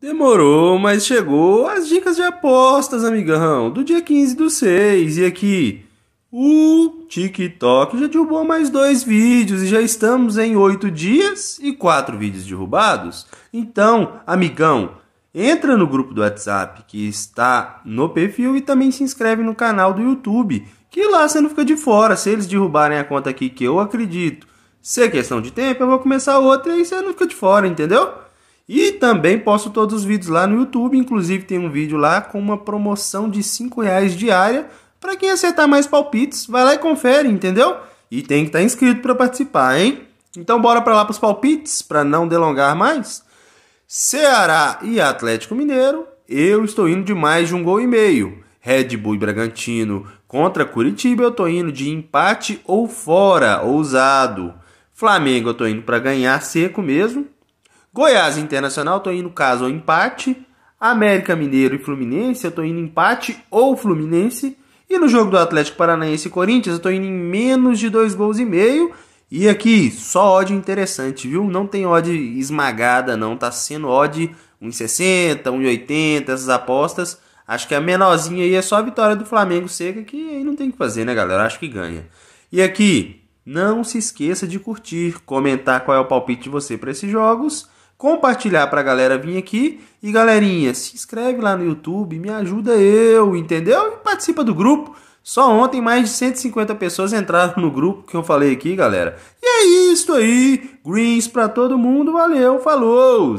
Demorou, mas chegou as dicas de apostas, amigão, do dia 15 do 6. E aqui, o TikTok já derrubou mais dois vídeos e já estamos em oito dias e quatro vídeos derrubados. Então, amigão, entra no grupo do WhatsApp que está no perfil e também se inscreve no canal do YouTube, que lá você não fica de fora se eles derrubarem a conta aqui, que eu acredito. Se é questão de tempo, eu vou começar outra e aí você não fica de fora, entendeu? E também posto todos os vídeos lá no YouTube, inclusive tem um vídeo lá com uma promoção de 5 reais diária para quem acertar mais palpites, vai lá e confere, entendeu? E tem que estar tá inscrito para participar, hein? Então bora para lá para os palpites, para não delongar mais. Ceará e Atlético Mineiro, eu estou indo de mais de um gol e meio. Red Bull e Bragantino contra Curitiba, eu estou indo de empate ou fora, ousado. Flamengo, eu estou indo para ganhar seco mesmo. Goiás Internacional, tô indo caso ao empate. América Mineiro e Fluminense, eu tô indo empate ou Fluminense. E no jogo do Atlético Paranaense e Corinthians, eu tô indo em menos de dois gols e meio. E aqui, só odd interessante, viu? Não tem odd esmagada, não. Tá sendo odd 1,60, 1,80, essas apostas. Acho que a menorzinha aí é só a vitória do Flamengo seca, que aí não tem o que fazer, né, galera? Acho que ganha. E aqui, não se esqueça de curtir, comentar qual é o palpite de você para esses jogos compartilhar para a galera vir aqui. E galerinha, se inscreve lá no YouTube, me ajuda eu, entendeu? E participa do grupo. Só ontem mais de 150 pessoas entraram no grupo que eu falei aqui, galera. E é isso aí. Greens para todo mundo. Valeu, falou!